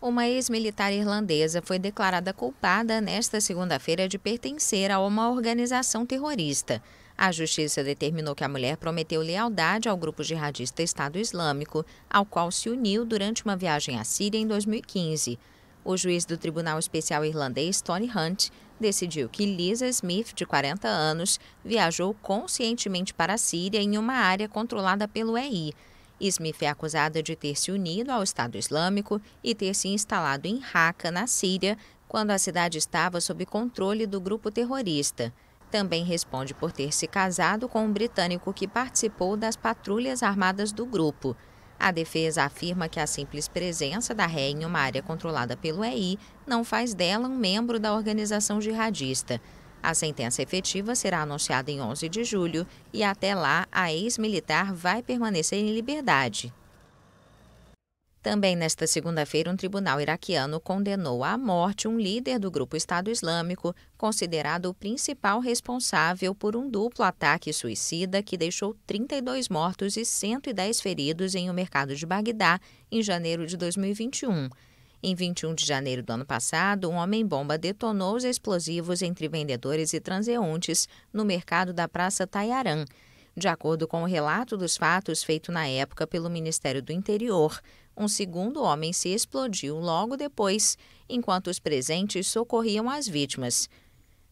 Uma ex-militar irlandesa foi declarada culpada nesta segunda-feira de pertencer a uma organização terrorista. A justiça determinou que a mulher prometeu lealdade ao grupo jihadista Estado Islâmico, ao qual se uniu durante uma viagem à Síria em 2015. O juiz do Tribunal Especial Irlandês, Tony Hunt, decidiu que Lisa Smith, de 40 anos, viajou conscientemente para a Síria em uma área controlada pelo EI Smith é acusada de ter se unido ao Estado Islâmico e ter se instalado em Raqqa, na Síria, quando a cidade estava sob controle do grupo terrorista. Também responde por ter se casado com um britânico que participou das patrulhas armadas do grupo. A defesa afirma que a simples presença da ré em uma área controlada pelo EI não faz dela um membro da organização jihadista. A sentença efetiva será anunciada em 11 de julho e até lá a ex-militar vai permanecer em liberdade. Também nesta segunda-feira, um tribunal iraquiano condenou à morte um líder do grupo Estado Islâmico, considerado o principal responsável por um duplo ataque suicida que deixou 32 mortos e 110 feridos em um mercado de Bagdá em janeiro de 2021. Em 21 de janeiro do ano passado, um homem-bomba detonou os explosivos entre vendedores e transeuntes no mercado da Praça Taiarã. De acordo com o relato dos fatos feito na época pelo Ministério do Interior, um segundo homem se explodiu logo depois, enquanto os presentes socorriam as vítimas.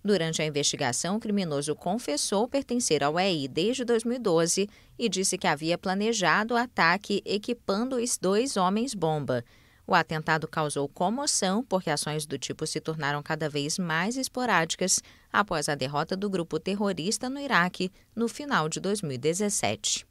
Durante a investigação, o criminoso confessou pertencer ao EI desde 2012 e disse que havia planejado o ataque equipando os dois homens-bomba. O atentado causou comoção porque ações do tipo se tornaram cada vez mais esporádicas após a derrota do grupo terrorista no Iraque no final de 2017.